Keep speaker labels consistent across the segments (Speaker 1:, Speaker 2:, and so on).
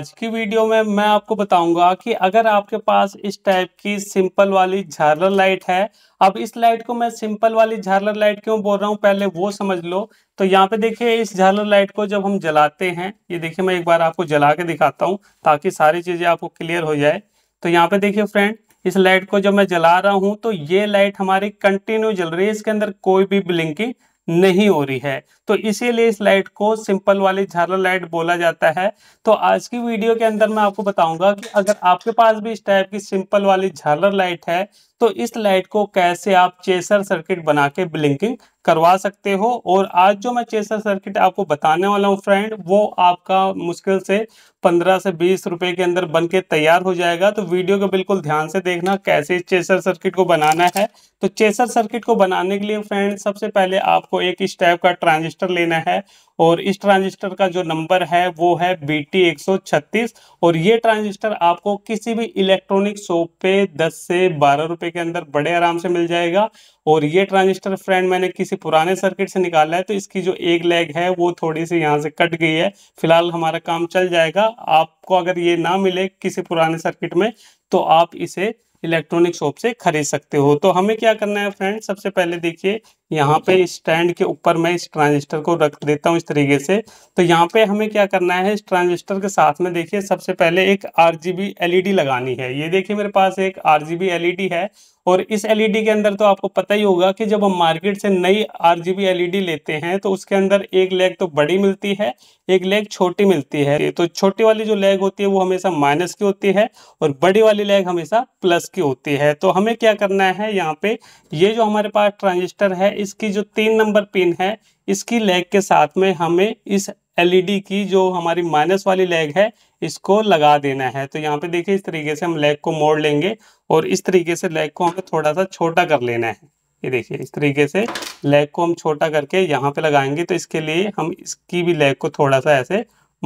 Speaker 1: आज की वीडियो में मैं आपको बताऊंगा कि अगर आपके पास इस टाइप की सिंपल वाली झारलर लाइट है अब इस लाइट को मैं सिंपल वाली झारलर लाइट क्यों बोल रहा हूँ पहले वो समझ लो तो यहाँ पे देखिए इस झारलर लाइट को जब हम जलाते हैं ये देखिए मैं एक बार आपको जला के दिखाता हूँ ताकि सारी चीज़ें आपको क्लियर हो जाए तो यहाँ पे देखिये फ्रेंड इस लाइट को जब मैं जला रहा हूँ तो ये लाइट हमारी कंटिन्यू जल रही है इसके अंदर कोई भी ब्लिंकिंग नहीं हो रही है तो इसीलिए इस लाइट को सिंपल वाली झालर लाइट बोला जाता है तो आज की वीडियो के अंदर मैं आपको बताऊंगा कि अगर आपके पास भी इस टाइप की सिंपल वाली झालर लाइट है तो इस लाइट को कैसे आप चेसर सर्किट बना के ब्लिंकिंग करवा सकते हो और आज जो मैं चेसर सर्किट आपको बताने वाला हूँ फ्रेंड वो आपका मुश्किल से पंद्रह से बीस रुपए के अंदर बन के तैयार हो जाएगा तो वीडियो को बिल्कुल ध्यान से देखना कैसे चेसर सर्किट को बनाना है तो चेसर सर्किट को बनाने के लिए फ्रेंड सबसे पहले आपको एक इस टाइप का ट्रांजिस्टर लेना है और इस ट्रांजिस्टर का जो नंबर है वो है बी टी एक सौ छत्तीस और ये ट्रांजिस्टर आपको किसी भी इलेक्ट्रॉनिक शॉप पे दस से बारह रुपए के अंदर बड़े आराम से मिल जाएगा और ये ट्रांजिस्टर फ्रेंड मैंने किसी पुराने सर्किट से निकाला है तो इसकी जो एक लेग है वो थोड़ी सी यहाँ से कट गई है फिलहाल हमारा काम चल जाएगा आपको अगर ये ना मिले किसी पुराने सर्किट में तो आप इसे इलेक्ट्रॉनिक शॉप से खरीद सकते हो तो हमें क्या करना है फ्रेंड सबसे पहले देखिए यहाँ पे स्टैंड के ऊपर मैं इस ट्रांजिस्टर को रख देता हूँ इस तरीके से तो यहाँ पे हमें क्या करना है इस ट्रांजिस्टर के साथ में देखिए सबसे पहले एक आर एलईडी e लगानी है ये देखिए मेरे पास एक आर एलईडी e है और इस एलईडी e के अंदर तो आपको पता ही होगा कि जब हम मार्केट से नई आर एलईडी लेते हैं तो उसके अंदर एक लेग तो बड़ी मिलती है एक लेग छोटी मिलती है तो छोटी वाली जो लेग होती है वो हमेशा माइनस की होती है और बड़ी वाली लेग हमेशा प्लस की होती है तो हमें क्या करना है यहाँ पे ये जो हमारे पास ट्रांजिस्टर है इसकी जो तीन नंबर पिन है इसकी लेग के साथ में हमें इस एलईडी e की जो हमारी माइनस वाली लेग है इसको लगा देना है तो यहाँ पे देखिए इस तरीके से हम लेग को मोड़ लेंगे और इस तरीके से लेग को हमें थोड़ा सा छोटा कर लेना है ये देखिए इस तरीके से लेग को हम छोटा करके यहाँ पे लगाएंगे तो इसके लिए हम इसकी भी लेग को थोड़ा सा ऐसे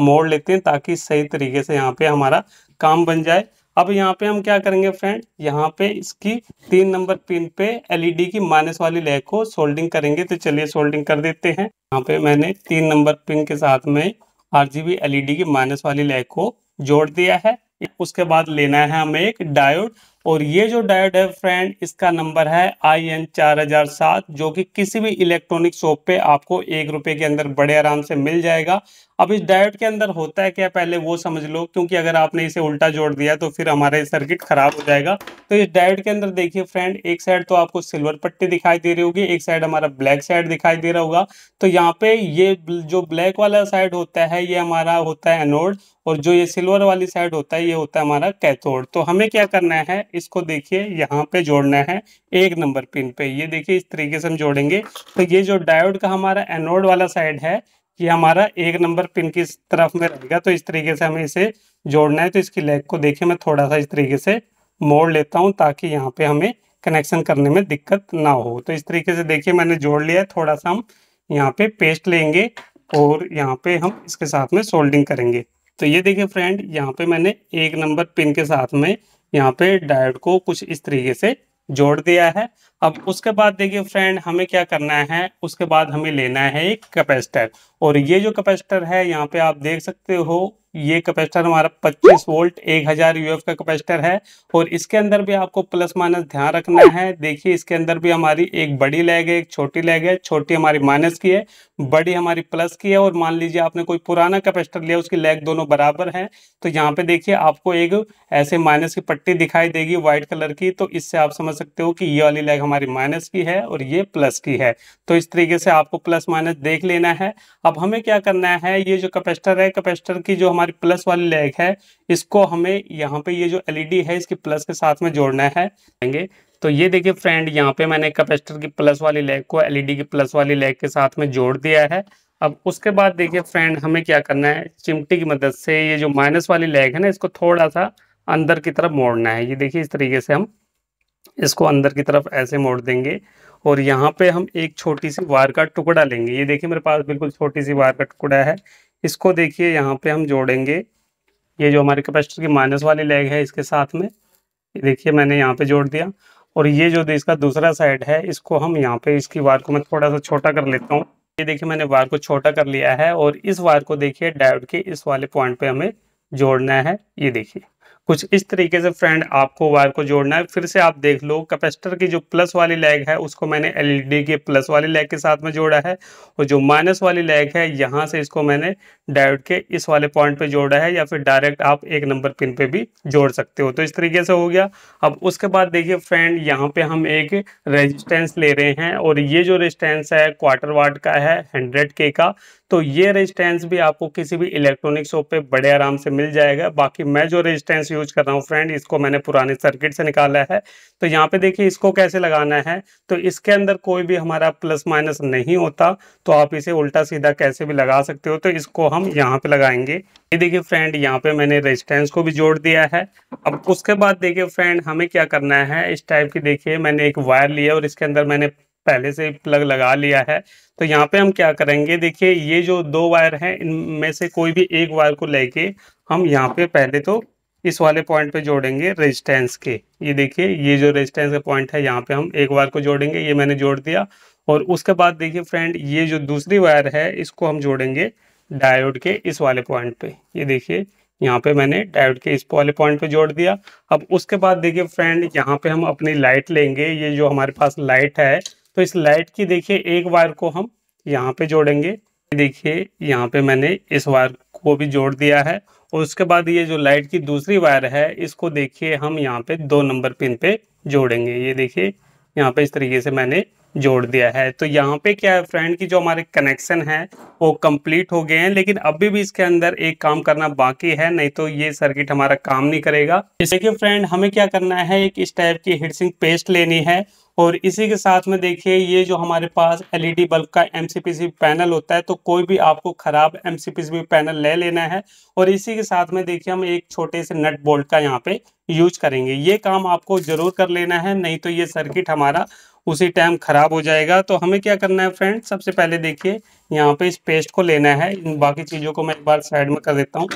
Speaker 1: मोड़ लेते हैं ताकि सही तरीके से यहाँ पे हमारा काम बन जाए अब यहाँ पे हम क्या करेंगे फ्रेंड यहाँ पे इसकी तीन नंबर पिन पे एलईडी e की माइनस वाली लेग को सोल्डिंग करेंगे तो चलिए सोल्डिंग कर देते हैं यहाँ पे मैंने तीन नंबर पिन के साथ में आरजीबी एलईडी e की माइनस वाली लेग को जोड़ दिया है उसके बाद लेना है हमें एक डायोड और ये जो डायोड है फ्रेंड इसका नंबर है आई एन चार हजार सात जो कि किसी भी इलेक्ट्रॉनिक शॉप पे आपको एक रुपए के अंदर बड़े आराम से मिल जाएगा अब इस डायोड के अंदर होता है क्या पहले वो समझ लो क्योंकि अगर आपने इसे उल्टा जोड़ दिया तो फिर हमारे सर्किट खराब हो जाएगा तो इस डायोड के अंदर देखिए फ्रेंड एक साइड तो आपको सिल्वर पट्टी दिखाई दे रही होगी एक साइड हमारा ब्लैक साइड दिखाई दे रहा होगा तो यहाँ पे ये जो ब्लैक वाला साइड होता है ये हमारा होता है एनोड और जो ये सिल्वर वाली साइड होता है ये होता है हमारा कैथोड तो हमें क्या करना है इसको देखिए यहाँ पे जोड़ना है एक नंबर पिन पे ये देखिए इस तरीके से हम जोड़ेंगे तो ये जो डायोड का हमारा एनोड वाला साइड है ये हमारा एक नंबर पिन की तरफ में रहेगा तो इस तरीके से हमें इसे जोड़ना है तो इसकी लेग को देखिए मैं थोड़ा सा इस तरीके से मोड़ लेता हूँ ताकि यहाँ पे हमें कनेक्शन करने में दिक्कत ना हो तो इस तरीके से देखिए मैंने जोड़ लिया है थोड़ा सा हम यहाँ पे पेस्ट लेंगे और यहाँ पे हम इसके साथ में सोल्डिंग करेंगे तो ये देखिए फ्रेंड यहाँ पे मैंने एक नंबर पिन के साथ में यहाँ पे डायोड को कुछ इस तरीके से जोड़ दिया है अब उसके बाद देखिए फ्रेंड हमें क्या करना है उसके बाद हमें लेना है एक कैपेसिटर और ये जो कैपेसिटर है यहाँ पे आप देख सकते हो ये कैपेसिटर हमारा 25 वोल्ट 1000 यूएफ का कैपेसिटर है और इसके अंदर भी आपको प्लस माइनस ध्यान रखना है देखिए इसके अंदर भी हमारी एक बड़ी लैग है एक छोटी लैग है छोटी हमारी माइनस की है बड़ी हमारी प्लस की है और मान लीजिए आपने कोई पुराना कैपेसिटर लिया उसकी लैग दोनों बराबर है तो यहाँ पे देखिए आपको एक ऐसे माइनस की पट्टी दिखाई देगी व्हाइट कलर की तो इससे आप समझ सकते हो कि ये वाली लैग हमारी माइनस की है और ये प्लस की है तो इस तरीके से आपको प्लस माइनस देख लेना है अब हमें क्या करना है ये जो कैपेस्टर है कैपेस्टर की जो हमारी हमारी प्लस वाली लेग है इसको हमें यहाँ पे ये जो एलईडी e है इसके प्लस के साथ में जोड़ना है तो ये देखिए फ्रेंड यहाँ पे मैंने कैपेसिटर की प्लस वाली लेग को एलईडी e की प्लस वाली लेग के साथ में जोड़ दिया है अब उसके बाद देखिए फ्रेंड हमें क्या करना है चिमटी की मदद से ये जो माइनस वाली लेग है ना इसको थोड़ा सा अंदर की तरफ मोड़ना है ये देखिए इस तरीके से हम इसको अंदर की तरफ ऐसे मोड़ देंगे और यहाँ पे हम एक छोटी सी वायर का टुकड़ा लेंगे ये देखिए मेरे पास बिल्कुल छोटी सी वायर का टुकड़ा है इसको देखिए यहाँ पे हम जोड़ेंगे ये जो हमारे कैपेसिटर की माइनस वाली लेग है इसके साथ में देखिए मैंने यहाँ पे जोड़ दिया और ये जो इसका दूसरा साइड है इसको हम यहाँ पे इसकी वायर को मैं थोड़ा सा छोटा कर लेता हूँ ये देखिए मैंने वायर को छोटा कर लिया है और इस वायर को देखिए डायोड के इस वाले पॉइंट पे हमें जोड़ना है ये देखिए कुछ इस तरीके से फ्रेंड आपको वायर को जोड़ना है फिर से आप देख लो कैपेसिटर की जो प्लस वाली लेग है उसको मैंने एलईडी e के प्लस वाली लेग के साथ में जोड़ा है और जो माइनस वाली लेग है यहाँ से इसको मैंने डायोड के इस वाले पॉइंट पे जोड़ा है या फिर डायरेक्ट आप एक नंबर पिन पे भी जोड़ सकते हो तो इस तरीके से हो गया अब उसके बाद देखिए फ्रेंड यहाँ पे हम एक रेजिस्टेंस ले रहे हैं और ये जो रेजिस्टेंस है क्वार्टर वाट का है हंड्रेड के का तो ये रेजिस्टेंस भी आपको किसी भी इलेक्ट्रॉनिक शॉप पे बड़े आराम से मिल जाएगा बाकी मैं जो रेजिस्टेंस यूज कर रहा हूँ फ्रेंड इसको मैंने पुराने सर्किट से निकाला है तो यहाँ पे देखिए इसको कैसे लगाना है तो इसके अंदर कोई भी हमारा प्लस माइनस नहीं होता तो आप इसे उल्टा सीधा कैसे भी लगा सकते हो तो इसको हम यहाँ पे लगाएंगे ये देखिए फ्रेंड यहाँ पे मैंने रेजिस्टेंस को भी जोड़ दिया है अब उसके बाद देखिए फ्रेंड हमें क्या करना है इस टाइप की देखिए मैंने एक वायर लिया और इसके अंदर मैंने पहले से प्लग लगा लिया है तो यहाँ पे हम क्या करेंगे देखिए ये जो दो वायर हैं इनमें से कोई भी एक वायर को लेके हम यहाँ पे पहले तो इस वाले पॉइंट पे जोड़ेंगे रेजिस्टेंस के ये देखिए ये जो रेजिस्टेंस का पॉइंट है यहाँ पे हम एक वायर को जोड़ेंगे ये मैंने जोड़ दिया और उसके बाद देखिए फ्रेंड ये जो दूसरी वायर है इसको हम जोड़ेंगे डायोड के इस वाले पॉइंट पे ये देखिए यहाँ पे मैंने डायोड के इस वाले पॉइंट पे जोड़ दिया अब उसके बाद देखिए फ्रेंड यहाँ पे हम अपनी लाइट लेंगे ये जो हमारे पास लाइट है तो इस लाइट की देखिए एक वायर को हम यहाँ पे जोड़ेंगे देखिए यहाँ पे मैंने इस वायर को भी जोड़ दिया है और उसके बाद ये जो लाइट की दूसरी वायर है इसको देखिए हम यहाँ पे दो नंबर पिन पे जोड़ेंगे ये देखिए यहाँ पे इस तरीके से मैंने जोड़ दिया है तो यहाँ पे क्या है फ्रेंड की जो हमारे कनेक्शन है वो कंप्लीट हो गए हैं लेकिन अभी भी इसके अंदर एक काम करना बाकी है नहीं तो ये सर्किट हमारा काम नहीं करेगा जैसे कि फ्रेंड हमें क्या करना है एक इस टाइप की हिटसिंग पेस्ट लेनी है और इसी के साथ में देखिए ये जो हमारे पास एलईडी बल्ब का सी पैनल होता है तो कोई भी आपको ख़राब एमसीपीसी पैनल ले लेना है और इसी के साथ में देखिए हम एक छोटे से नट बोल्ट का यहाँ पे यूज करेंगे ये काम आपको ज़रूर कर लेना है नहीं तो ये सर्किट हमारा उसी टाइम ख़राब हो जाएगा तो हमें क्या करना है फ्रेंड सबसे पहले देखिए यहाँ पे इस पेस्ट को लेना है इन बाकी चीज़ों को मैं एक बार साइड में कर देता हूँ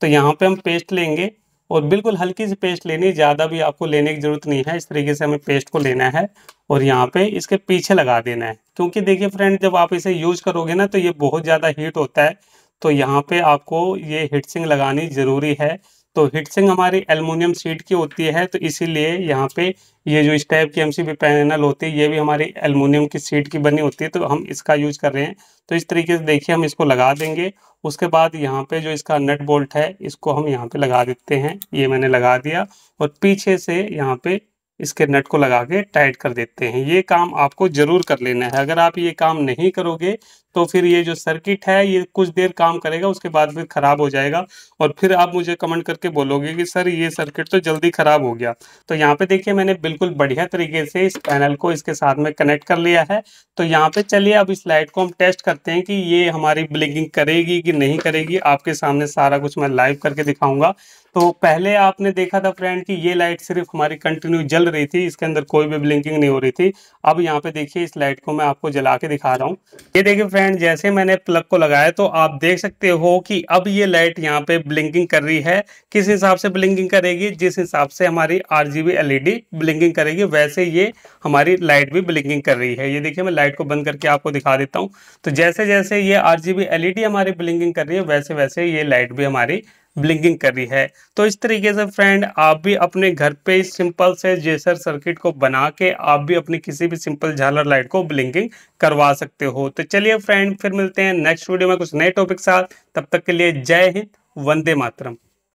Speaker 1: तो यहाँ पे हम पेस्ट लेंगे और बिल्कुल हल्की सी पेस्ट लेनी ज़्यादा भी आपको लेने की ज़रूरत नहीं है इस तरीके से हमें पेस्ट को लेना है और यहाँ पे इसके पीछे लगा देना है क्योंकि देखिए फ्रेंड जब आप इसे यूज करोगे ना तो ये बहुत ज़्यादा हीट होता है तो यहाँ पे आपको ये हीटसिंग लगानी ज़रूरी है तो हिटसिंग हमारी एलमिनियम सीट की होती है तो इसीलिए यहाँ पे ये जो इस टाइप की एमसीबी पैनल होती है ये भी हमारी एलमोनियम की सीट की बनी होती है तो हम इसका यूज कर रहे हैं तो इस तरीके से देखिए हम इसको लगा देंगे उसके बाद यहाँ पे जो इसका नट बोल्ट है इसको हम यहाँ पे लगा देते हैं ये मैंने लगा दिया और पीछे से यहाँ पे इसके नट को लगा के टाइट कर देते हैं ये काम आपको ज़रूर कर लेना है अगर आप ये काम नहीं करोगे तो फिर ये जो सर्किट है ये कुछ देर काम करेगा उसके बाद फिर ख़राब हो जाएगा और फिर आप मुझे कमेंट करके बोलोगे कि सर ये सर्किट तो जल्दी ख़राब हो गया तो यहाँ पे देखिए मैंने बिल्कुल बढ़िया तरीके से इस पैनल को इसके साथ में कनेक्ट कर लिया है तो यहाँ पे चलिए अब इस लाइट को हम टेस्ट करते हैं कि ये हमारी ब्लिंकिंग करेगी कि नहीं करेगी आपके सामने सारा कुछ मैं लाइव करके दिखाऊंगा तो पहले आपने देखा था फ्रेंड कि ये लाइट सिर्फ हमारी कंटिन्यू जल रही थी इसके अंदर कोई भी ब्लिंकिंग नहीं हो रही थी अब यहाँ पे देखिए इस लाइट को मैं आपको जला के दिखा रहा हूँ ये देखिए फ्रेंड जैसे मैंने प्लग को लगाया तो आप देख सकते हो कि अब ये लाइट यहाँ पे ब्लिंकिंग कर रही है किस हिसाब से ब्लिंकिंग करेगी जिस हिसाब से हमारी आर जी ब्लिंकिंग करेगी वैसे ये हमारी लाइट भी ब्लिंकिंग कर रही है ये देखिए मैं लाइट को बंद करके आपको दिखा देता हूँ तो जैसे जैसे ये आर जी e हमारी ब्लिंकिंग कर रही है वैसे वैसे ये लाइट भी हमारी ब्लिंकिंग कर रही है तो इस तरीके से फ्रेंड आप भी अपने घर पे सिंपल से जेसर सर्किट को बना के आप भी अपनी किसी भी सिंपल झालर लाइट को ब्लिंकिंग करवा सकते हो तो चलिए फ्रेंड फिर मिलते हैं नेक्स्ट वीडियो में कुछ नए टॉपिक साथ तब तक के लिए जय हिंद वंदे मातरम